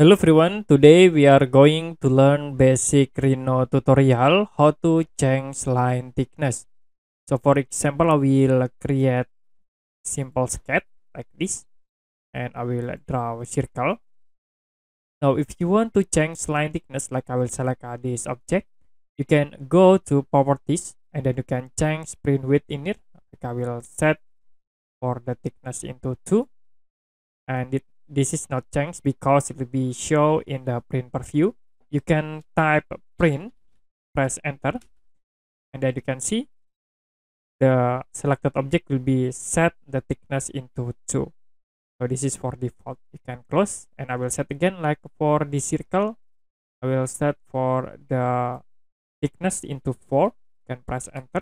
Hello everyone, today we are going to learn basic Rhino tutorial how to change line thickness. So for example, I will create simple sketch like this and I will draw a circle. Now if you want to change line thickness, like I will select this object, you can go to properties and then you can change print width in it. Like I will set for the thickness into 2 and it this is not changed because it will be show in the print preview you can type print press enter and then you can see the selected object will be set the thickness into two. so this is for default you can close and i will set again like for the circle i will set for the thickness into four. you can press enter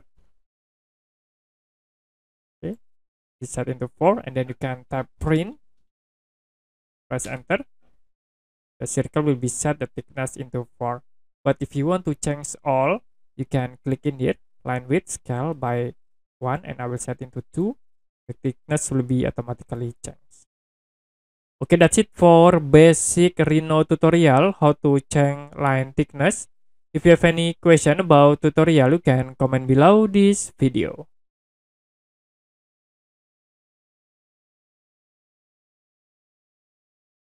okay set into four and then you can type print press enter, the circle will be set the thickness into 4. But if you want to change all, you can click in here, line width, scale by 1, and I will set into 2. The thickness will be automatically changed. Okay, that's it for basic reno tutorial, how to change line thickness. If you have any question about tutorial, you can comment below this video.